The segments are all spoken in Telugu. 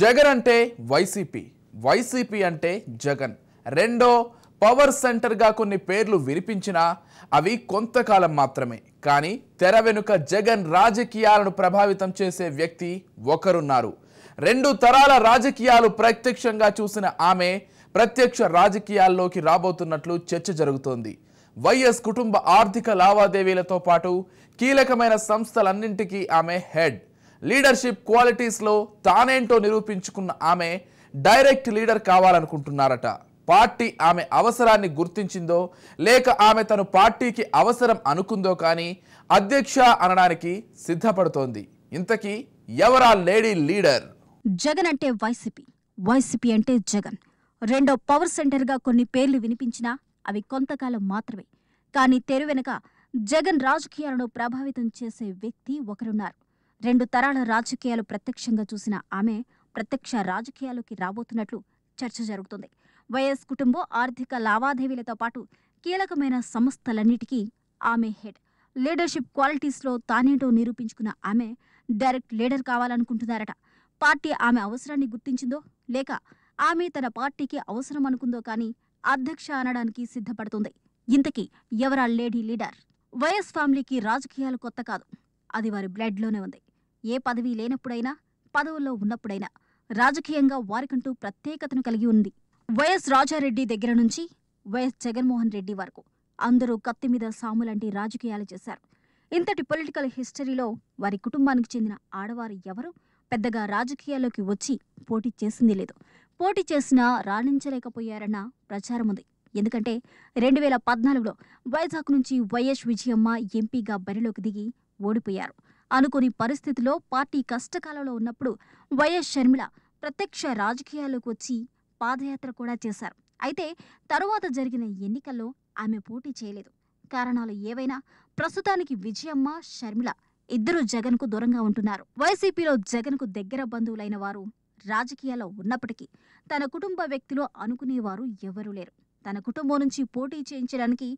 జగన్ అంటే వైసీపీ వైసీపీ అంటే జగన్ రెండో పవర్ సెంటర్గా కొన్ని పేర్లు వినిపించినా అవి కొంతకాలం మాత్రమే కానీ తెర వెనుక జగన్ రాజకీయాలను ప్రభావితం చేసే వ్యక్తి ఒకరున్నారు రెండు తరాల రాజకీయాలు ప్రత్యక్షంగా చూసిన ఆమె ప్రత్యక్ష రాజకీయాల్లోకి రాబోతున్నట్లు చర్చ జరుగుతోంది వైఎస్ కుటుంబ ఆర్థిక లావాదేవీలతో పాటు కీలకమైన సంస్థలన్నింటికీ ఆమె హెడ్ లీడర్షిప్ క్వాలిటీస్లో తానేంటో నిరూపించుకున్న ఆమె డైరెక్ట్ లీడర్ కావాలనుకుంటున్నారట పార్టీ ఆమె అవసరాన్ని గుర్తించిందో లేక ఆమె తను పార్టీకి అవసరం అనుకుందో కానీ అధ్యక్ష అనడానికి సిద్ధపడుతోంది ఇంతకీ ఎవరా లేడీ లీడర్ జగన్ అంటే వైసీపీ వైసీపీ అంటే జగన్ రెండో పవర్ సెంటర్గా కొన్ని పేర్లు వినిపించినా అవి కొంతకాలం మాత్రమే కానీ తెరు వెనుక జగన్ రాజకీయాలను ప్రభావితం చేసే వ్యక్తి ఒకరున్నారు రెండు తరాల రాజకీయాలు ప్రత్యక్షంగా చూసిన ఆమె ప్రత్యక్ష రాజకీయాల్లోకి రాబోతున్నట్లు చర్చ జరుగుతుంది వైఎస్ కుటుంబం ఆర్థిక లావాదేవీలతో పాటు కీలకమైన సంస్థలన్నిటికీ ఆమె హెడ్ లీడర్షిప్ క్వాలిటీస్లో తానేటో నిరూపించుకున్న ఆమె డైరెక్ట్ లీడర్ కావాలనుకుంటున్నారట పార్టీ ఆమె అవసరాన్ని గుర్తించిందో లేక ఆమె తన పార్టీకి అవసరం అనుకుందో కానీ అధ్యక్ష అనడానికి సిద్ధపడుతుంది ఇంతకీ ఎవరా లేడీ లీడర్ వైఎస్ ఫ్యామిలీకి రాజకీయాలు కొత్త కాదు అది వారి బ్లడ్లోనే ఉంది ఏ పదవి లేనప్పుడైనా పదవుల్లో ఉన్నప్పుడైనా రాజకీయంగా వారికంటూ ప్రత్యేకతను కలిగి ఉంది వైఎస్ రాజారెడ్డి దగ్గర నుంచి వైఎస్ జగన్మోహన్ రెడ్డి వరకు అందరూ కత్తి మీద సాములంటి రాజకీయాలు చేశారు ఇంతటి పొలిటికల్ హిస్టరీలో వారి కుటుంబానికి చెందిన ఆడవారు ఎవరు పెద్దగా రాజకీయాల్లోకి వచ్చి పోటీ చేసింది లేదు పోటీ చేసినా రాణించలేకపోయారన్న ప్రచారం ఉంది ఎందుకంటే రెండు వేల పద్నాలుగులో వైజాగ్ నుంచి వైఎస్ విజయమ్మ ఎంపీగా బరిలోకి దిగి ఓడిపోయారు అనుకుని పరిస్థితిలో పార్టీ కష్టకాలంలో ఉన్నప్పుడు వైఎస్ షర్మిల ప్రత్యక్ష రాజకీయాల్లోకి వచ్చి పాదయాత్ర కూడా చేశారు అయితే తరువాత జరిగిన ఎన్నికల్లో ఆమె పోటీ చేయలేదు కారణాలు ఏవైనా ప్రస్తుతానికి విజయమ్మ షర్మిల ఇద్దరు జగన్కు దూరంగా ఉంటున్నారు వైసీపీలో జగన్కు దగ్గర బంధువులైన వారు రాజకీయాల్లో ఉన్నప్పటికీ తన కుటుంబ వ్యక్తిలో అనుకునేవారు ఎవరూ లేరు తన కుటుంబం నుంచి పోటీ చేయించడానికి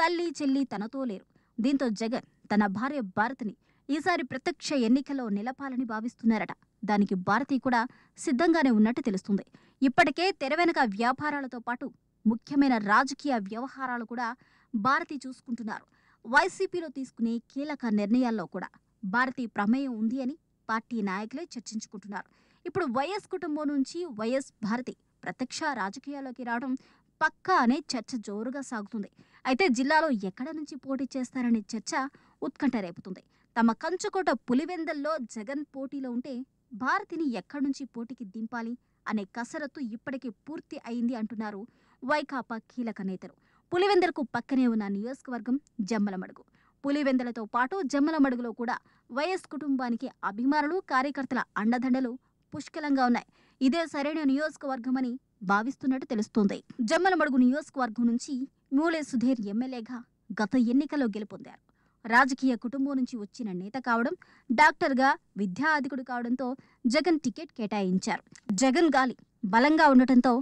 తల్లి చెల్లి తనతో లేరు దీంతో జగన్ తన భార్య భారతిని ఈసారి ప్రత్యక్ష ఎన్నికలో నిలపాలని భావిస్తున్నారట దానికి భారతి కూడా సిద్ధంగానే ఉన్నట్టు తెలుస్తుంది ఇప్పటికే తెరవెనక వ్యాపారాలతో పాటు ముఖ్యమైన రాజకీయ వ్యవహారాలు కూడా భారతి చూసుకుంటున్నారు వైసీపీలో తీసుకునే కీలక నిర్ణయాల్లో కూడా భారతి ప్రమేయం ఉంది అని పార్టీ నాయకులే చర్చించుకుంటున్నారు ఇప్పుడు వైఎస్ కుటుంబం నుంచి వైఎస్ భారతి ప్రత్యక్ష రాజకీయాల్లోకి రావడం పక్కా అనే చర్చ జోరుగా సాగుతుంది అయితే జిల్లాలో ఎక్కడ నుంచి పోటీ చేస్తారనే చర్చ ఉత్కంఠ రేపుతుంది తమ కంచుకోట పులివెందల్లో జగన్ పోటీలో ఉంటే భారతిని ఎక్కడి నుంచి పోటీకి దింపాలి అనే కసరత్తు ఇప్పటికే పూర్తి అయింది అంటున్నారు వైకాపా కీలక నేతలు పులివెందలకు పక్కనే ఉన్న నియోజకవర్గం జమ్మలమడుగు పులివెందలతో పాటు జమ్మలమడుగులో కూడా వైఎస్ కుటుంబానికి అభిమానులు కార్యకర్తల అండదండలు పుష్కలంగా ఉన్నాయి ఇదే సరైన నియోజకవర్గమని భావిస్తున్నట్టు తెలుస్తోంది జమ్మలమడుగు నియోజకవర్గం నుంచి మూలే సుధీర్ ఎమ్మెల్యేగా గత ఎన్నికల్లో గెలుపొందారు రాజకీయ కుటుంబం నుంచి వచ్చిన నేత కావడం డాక్టర్గా విద్యాధికుడు కావడంతో జగన్ టికెట్ కేటాయించారు జగన్ గాలి బలంగా ఉండటంతో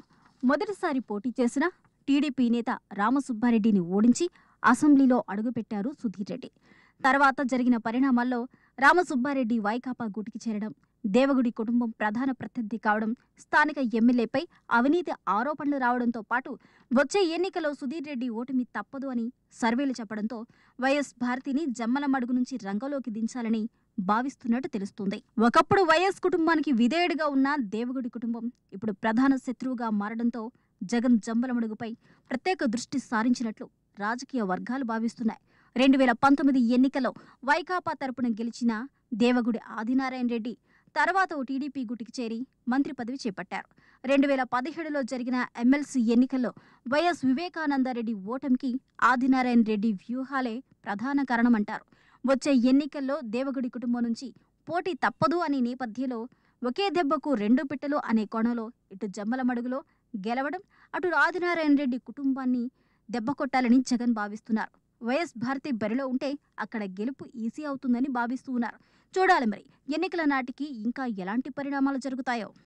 మొదటిసారి పోటీ చేసిన టీడీపీ నేత రామసుబ్బారెడ్డిని ఓడించి అసెంబ్లీలో అడుగుపెట్టారు సుధీర్ రెడ్డి తర్వాత జరిగిన పరిణామాల్లో రామసుబ్బారెడ్డి వైకాపా గుటికి చేరడం దేవగుడి కుటుంబం ప్రధాన ప్రత్యర్థి కావడం స్థానిక ఎమ్మెల్యేపై అవినీతి ఆరోపణలు రావడంతో పాటు వచ్చే ఎన్నికలో సుధీర్ రెడ్డి ఓటమి తప్పదు అని సర్వేలు చెప్పడంతో వైఎస్ భారతిని జమ్మల మడుగు నుంచి రంగంలోకి దించాలని భావిస్తున్నట్టు తెలుస్తుంది ఒకప్పుడు వైఎస్ కుటుంబానికి విధేయుడిగా ఉన్న దేవగుడి కుటుంబం ఇప్పుడు ప్రధాన శత్రువుగా మారడంతో జగన్ జమ్మలమడుగుపై ప్రత్యేక దృష్టి సారించినట్లు రాజకీయ వర్గాలు భావిస్తున్నాయి రెండు వేల పంతొమ్మిది ఎన్నికలో వైకాపా తరపున గెలిచిన దేవగుడి ఆదినారాయణ రెడ్డి తర్వాత ఓ టీడీపీ గుటికి చేరి మంత్రి పదవి చేపట్టారు రెండు వేల పదిహేడులో జరిగిన ఎమ్మెల్సీ ఎన్నికల్లో వైఎస్ వివేకానందరెడ్డి ఓటమికి ఆదినారాయణ రెడ్డి వ్యూహాలే ప్రధాన కారణమంటారు వచ్చే ఎన్నికల్లో దేవగుడి కుటుంబం నుంచి పోటీ తప్పదు అనే నేపథ్యంలో ఒకే దెబ్బకు రెండు పిట్టలు అనే కోణంలో ఇటు జమ్మలమడుగులో గెలవడం అటు ఆదినారాయణ రెడ్డి కుటుంబాన్ని దెబ్బ కొట్టాలని జగన్ భావిస్తున్నారు వైఎస్ భారతి బరిలో ఉంటే అక్కడ గెలుపు ఈజీ అవుతుందని భావిస్తూ ఉన్నారు చూడాలి మరి ఎన్నికల నాటికి ఇంకా ఎలాంటి పరిణామాలు జరుగుతాయో